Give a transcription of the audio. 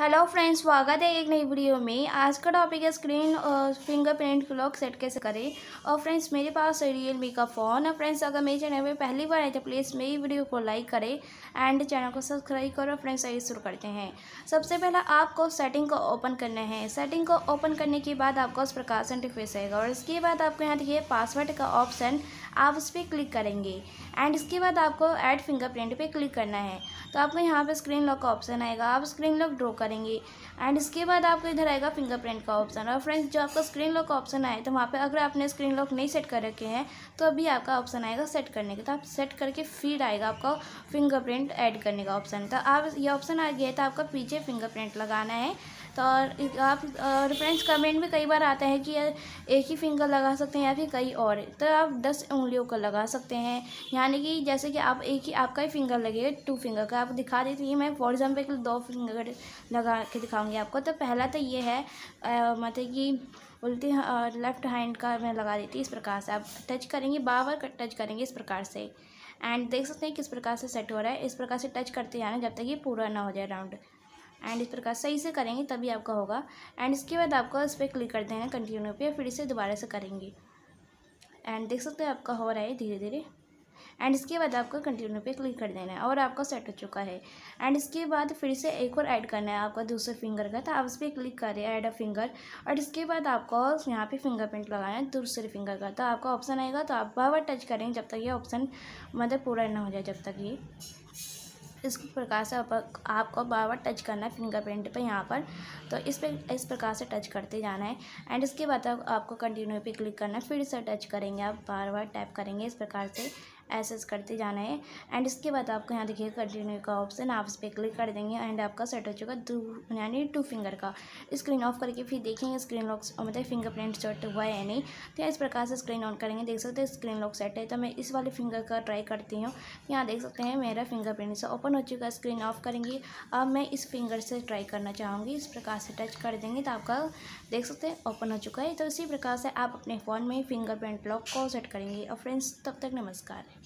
hello friends स्वागत है एक नई वीडियो में आज का टॉपिक है स्क्रीन फिंगरप्रिंट क्लॉक सेट कैसे करें और फ्रेंड्स मेरे पास रियल मी का फ़ोन है फ्रेंड्स अगर मेरे चैनल पे पहली बार आए तो प्लीज़ मेरी वीडियो को लाइक करें एंड चैनल को सब्सक्राइब करो फ्रेंड्स आइए शुरू करते हैं सबसे पहला आपको सेटिंग को ओपन करना है सेटिंग को ओपन करने के बाद आपको उस प्रकार से इंटरफेस आएगा और इसके बाद आपको यहाँ देखिए पासवर्ड का ऑप्शन आप उस पर क्लिक करेंगे एंड इसके बाद आपको एड फिंगरप्रिंट पर क्लिक करना है तो आपको यहाँ पर स्क्रीन लॉक का ऑप्शन आएगा आप स्क्रीन लॉक ड्रॉ करें करेंगे एंड इसके बाद आपको इधर आएगा फिंगरप्रिंट का ऑप्शन और फ्रेंड्स जो आपका स्क्रीन लॉक ऑप्शन आए तो वहाँ पे अगर आपने स्क्रीन लॉक नहीं सेट कर रखे हैं तो अभी आपका ऑप्शन आएगा सेट करने का तो आप सेट करके फिर आएगा आपका फिंगरप्रिंट ऐड करने का ऑप्शन तो आप ये ऑप्शन आ गया है तो आपका पीछे फिंगरप्रिंट लगाना है तो और आप और फ्रेंड्स कमेंट में कई बार आता है कि एक ही फिंगर लगा सकते हैं या फिर कई और तो आप दस उंगलियों का लगा सकते हैं यानी कि जैसे कि आप एक ही आपका ही फिंगर लगेगा टू फिंगर का आप दिखा देती है मैं फॉर एग्जाम्पल दो फिंगर लगा लगा के दिखाऊंगी आपको तो पहला तो ये है मतलब कि उल्टी और लेफ़्ट हैंड का मैं लगा देती इस प्रकार से आप टच करेंगे बार बार टच करेंगे इस प्रकार से एंड देख सकते हैं किस प्रकार से सेट हो रहा है इस प्रकार से टच करते जाने जब तक ये पूरा ना हो जाए राउंड एंड इस प्रकार सही से करेंगे तभी आपका होगा एंड इसके बाद आपको इस पर क्लिक कर देना कंटिन्यू पे फिर इसे दोबारा से करेंगे एंड देख सकते हैं आपका हो रहा है धीरे धीरे एंड इसके बाद आपको कंटिन्यू पे क्लिक कर देना है और आपका सेट हो चुका है एंड इसके बाद फिर से एक और ऐड करना है आपका दूसरे फिंगर का तो आप उस पर क्लिक करें ऐड अ फिंगर और इसके बाद आपको यहाँ पे फिंगरप्रिंट लगाना है दूसरे फिंगर का तो आपका ऑप्शन आएगा तो आप बार बार टच करेंगे जब तक ये ऑप्शन मतलब पूरा ना हो जाए जब तक ये इस प्रकार से आपको बार बार टच करना है फिंगरप्रिंट पे यहाँ पर तो इस पर इस प्रकार से टच करते जाना है एंड इसके बाद आपको कंटिन्यू पे क्लिक करना है फिर से टच करेंगे आप बार बार टैप करेंगे इस प्रकार से ऐसे करते जाना है एंड इसके बाद आपको यहाँ देखिए कंटिन्यू का ऑप्शन आप इस पर क्लिक कर देंगे एंड आपका सेट हो चुका दो यानी टू फिंगर का स्क्रीन ऑफ करके फिर देखेंगे स्क्रीन लॉक मतलब फिंगरप्रिंट सेट हुआ है या नहीं तो इस प्रकार से स्क्रीन ऑन करेंगे देख सकते हैं स्क्रीन लॉक सेट है तो मैं इस वाले फिंगर का ट्राई करती हूँ यहाँ देख सकते हैं मेरा फिंगरप्रिंट से ओपन हो चुका स्क्रीन ऑफ करेंगी अब मैं इस फिंगर से ट्राई करना चाहूँगी इस प्रकार से टच कर देंगे तो आपका देख सकते हैं ओपन हो चुका है तो इसी प्रकार से आप अपने फ़ोन में फिंगरप्रिंट लॉक को सेट करेंगे और फ्रेंड्स तब तक नमस्कार